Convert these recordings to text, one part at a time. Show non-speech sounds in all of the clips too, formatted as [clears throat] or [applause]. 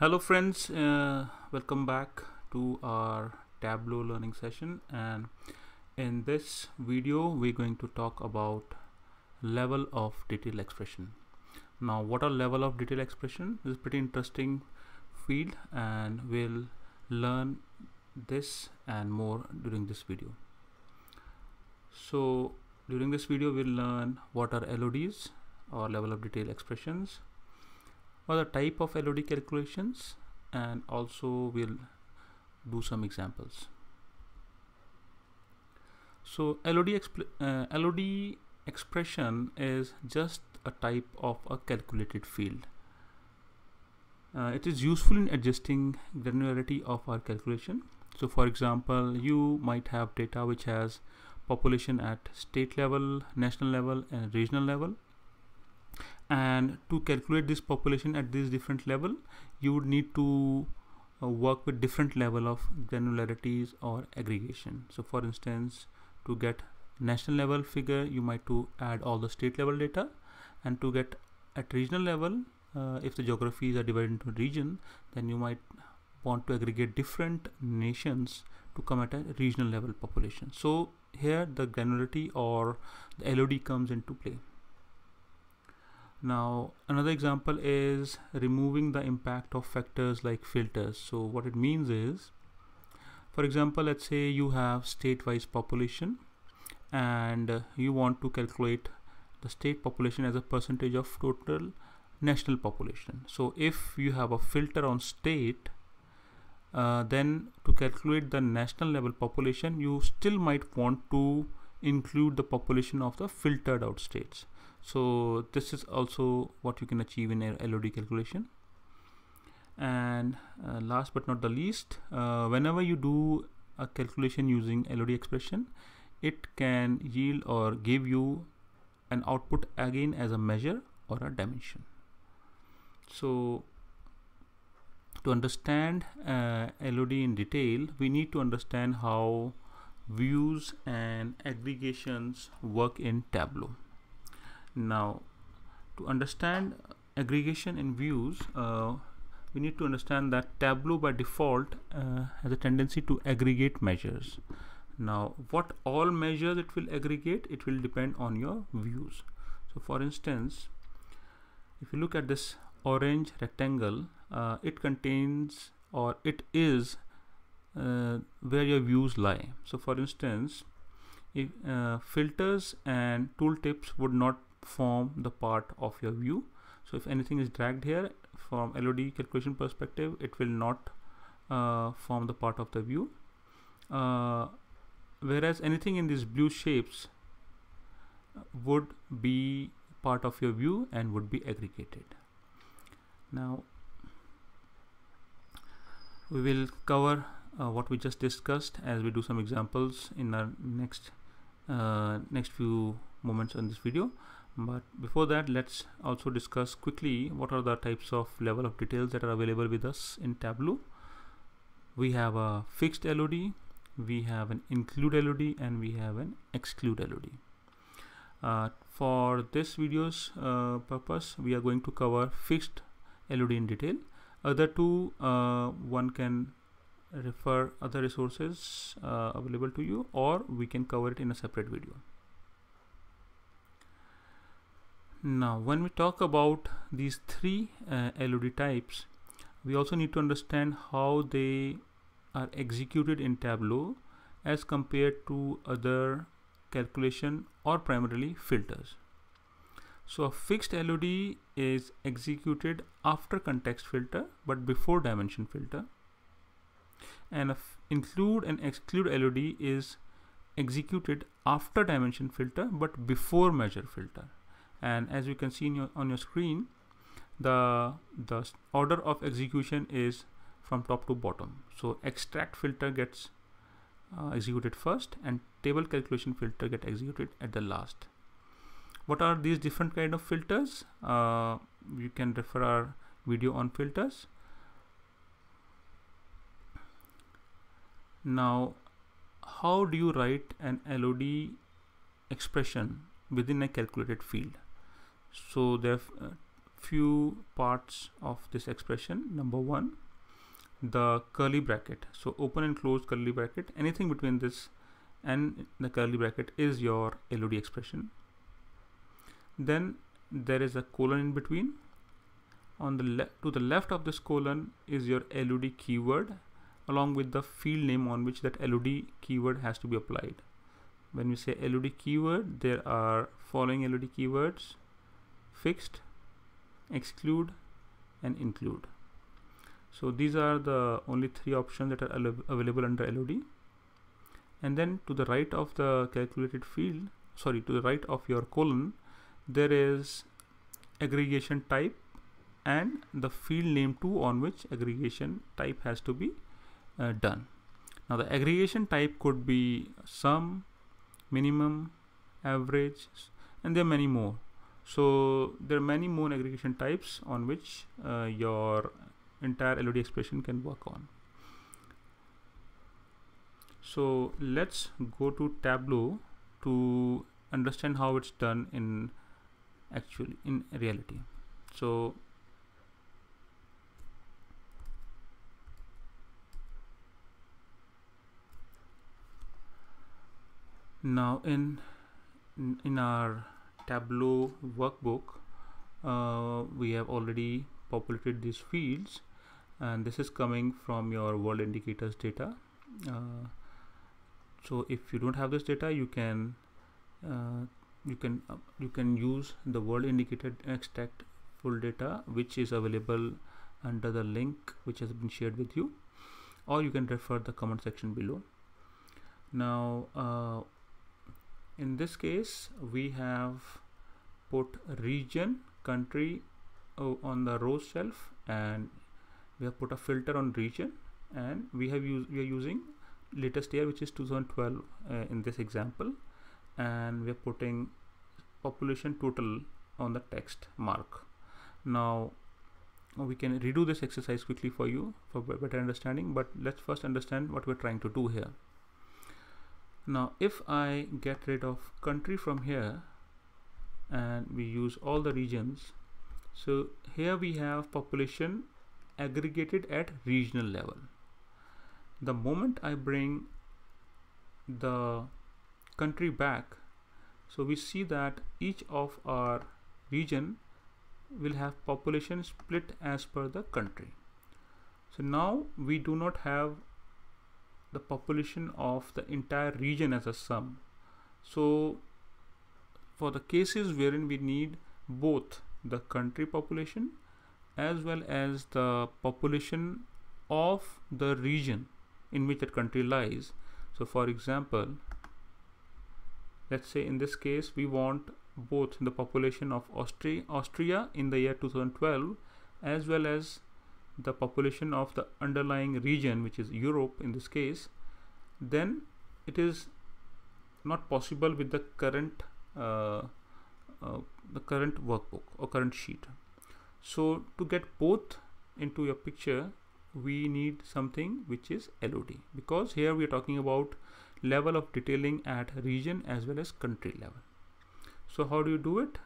hello friends uh, welcome back to our tableau learning session and in this video we're going to talk about level of detail expression now what are level of detail expression this is pretty interesting field and we'll learn this and more during this video so during this video we'll learn what are LODs or level of detail expressions or the type of LOD calculations and also we'll do some examples. So LOD, exp uh, LOD expression is just a type of a calculated field. Uh, it is useful in adjusting granularity of our calculation. So for example, you might have data which has population at state level, national level and regional level and to calculate this population at this different level you would need to uh, work with different level of granularities or aggregation so for instance to get national level figure you might to add all the state level data and to get at regional level uh, if the geographies are divided into region then you might want to aggregate different nations to come at a regional level population so here the granularity or the LOD comes into play now another example is removing the impact of factors like filters. So what it means is, for example, let's say you have state-wise population and you want to calculate the state population as a percentage of total national population. So if you have a filter on state, uh, then to calculate the national level population, you still might want to include the population of the filtered out states so this is also what you can achieve in a LOD calculation and uh, last but not the least uh, whenever you do a calculation using LOD expression it can yield or give you an output again as a measure or a dimension so to understand uh, LOD in detail we need to understand how views and aggregations work in Tableau now to understand aggregation in views uh, we need to understand that Tableau by default uh, has a tendency to aggregate measures now what all measures it will aggregate it will depend on your views so for instance if you look at this orange rectangle uh, it contains or it is uh, where your views lie so for instance if, uh, filters and tooltips would not form the part of your view so if anything is dragged here from LOD calculation perspective it will not uh, form the part of the view uh, whereas anything in these blue shapes uh, would be part of your view and would be aggregated now we will cover uh, what we just discussed as we do some examples in our next uh, next few moments on this video but before that let's also discuss quickly what are the types of level of details that are available with us in Tableau we have a fixed LOD we have an include LOD and we have an exclude LOD uh, for this video's uh, purpose we are going to cover fixed LOD in detail other two uh, one can refer other resources uh, available to you or we can cover it in a separate video now, when we talk about these three uh, LOD types, we also need to understand how they are executed in Tableau as compared to other calculation or primarily filters. So a fixed LOD is executed after context filter but before dimension filter and include and exclude LOD is executed after dimension filter but before measure filter and as you can see your, on your screen the the order of execution is from top to bottom so extract filter gets uh, executed first and table calculation filter get executed at the last what are these different kind of filters uh, you can refer our video on filters now how do you write an LOD expression within a calculated field so there are uh, few parts of this expression number one the curly bracket so open and close curly bracket anything between this and the curly bracket is your LOD expression then there is a colon in between on the left to the left of this colon is your LOD keyword along with the field name on which that LOD keyword has to be applied when we say LOD keyword there are following LOD keywords fixed exclude and include so these are the only three options that are available under LOD and then to the right of the calculated field sorry to the right of your colon there is aggregation type and the field name too on which aggregation type has to be uh, done now the aggregation type could be sum minimum average and there are many more so there are many more aggregation types on which uh, your entire LOD expression can work on. So let's go to Tableau to understand how it's done in actually in reality. So now in in our Tableau workbook, uh, we have already populated these fields and this is coming from your world indicators data. Uh, so if you don't have this data, you can uh, you can uh, you can use the world indicator extract full data which is available under the link which has been shared with you or you can refer the comment section below now uh, in this case we have put region country uh, on the row shelf and we have put a filter on region and we have used we are using latest year which is 2012 uh, in this example and we are putting population total on the text mark now we can redo this exercise quickly for you for better understanding but let's first understand what we're trying to do here now if I get rid of country from here and we use all the regions. So here we have population aggregated at regional level. The moment I bring the country back, so we see that each of our region will have population split as per the country. So now we do not have the population of the entire region as a sum. So for the cases wherein we need both the country population as well as the population of the region in which that country lies. So for example, let's say in this case we want both the population of Austria, Austria in the year 2012 as well as the population of the underlying region which is Europe in this case then it is not possible with the current uh, uh, the current workbook or current sheet so to get both into your picture we need something which is LOD because here we are talking about level of detailing at region as well as country level so how do you do it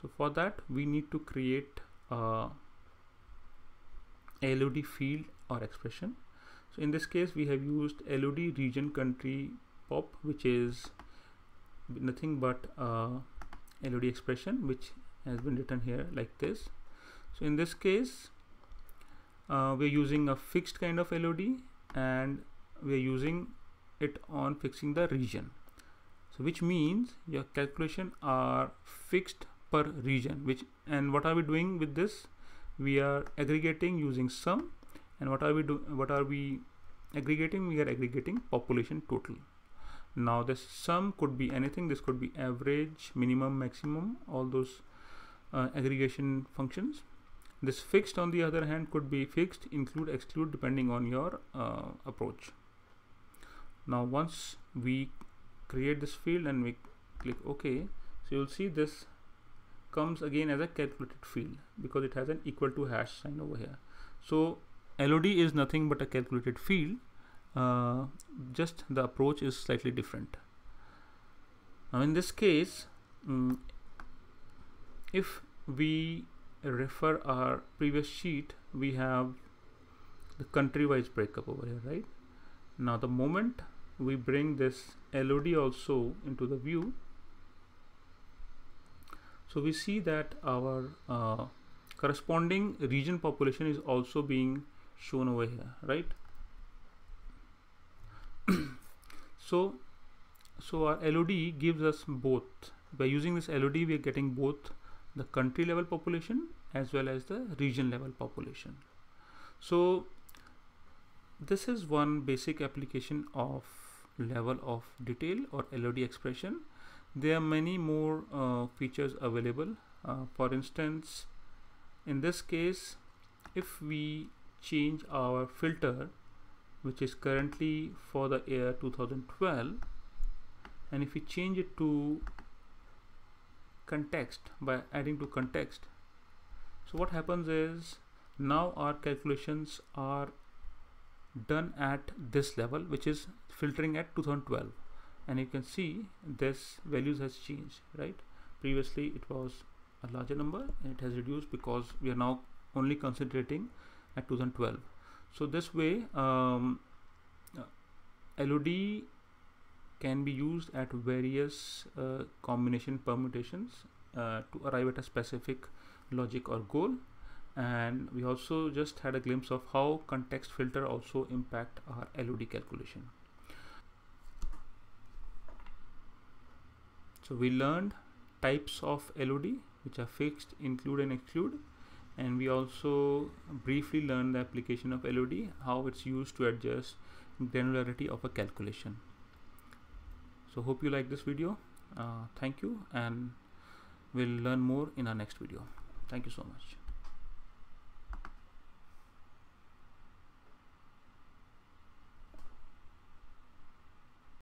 so for that we need to create a LOD field or expression. So in this case, we have used LOD region country pop, which is nothing but a uh, LOD expression, which has been written here like this. So in this case, uh, we're using a fixed kind of LOD and we're using it on fixing the region. So which means your calculation are fixed per region, which and what are we doing with this? we are aggregating using sum and what are we doing? what are we aggregating we are aggregating population total now this sum could be anything this could be average minimum maximum all those uh, aggregation functions this fixed on the other hand could be fixed include exclude depending on your uh, approach now once we create this field and we click ok so you'll see this comes again as a calculated field because it has an equal to hash sign over here so LOD is nothing but a calculated field uh, just the approach is slightly different now in this case um, if we refer our previous sheet we have the country wise breakup over here right now the moment we bring this LOD also into the view so we see that our uh, corresponding region population is also being shown over here, right? [clears throat] so, so our LOD gives us both. By using this LOD, we are getting both the country level population as well as the region level population. So this is one basic application of level of detail or LOD expression there are many more uh, features available uh, for instance in this case if we change our filter which is currently for the year 2012 and if we change it to context by adding to context so what happens is now our calculations are done at this level which is filtering at 2012 and you can see this values has changed right previously it was a larger number and it has reduced because we are now only concentrating at 2012 so this way um, uh, LOD can be used at various uh, combination permutations uh, to arrive at a specific logic or goal and we also just had a glimpse of how context filter also impact our LOD calculation So we learned types of LOD which are fixed, include and exclude and we also briefly learned the application of LOD, how it's used to adjust granularity of a calculation. So hope you like this video. Uh, thank you and we'll learn more in our next video. Thank you so much.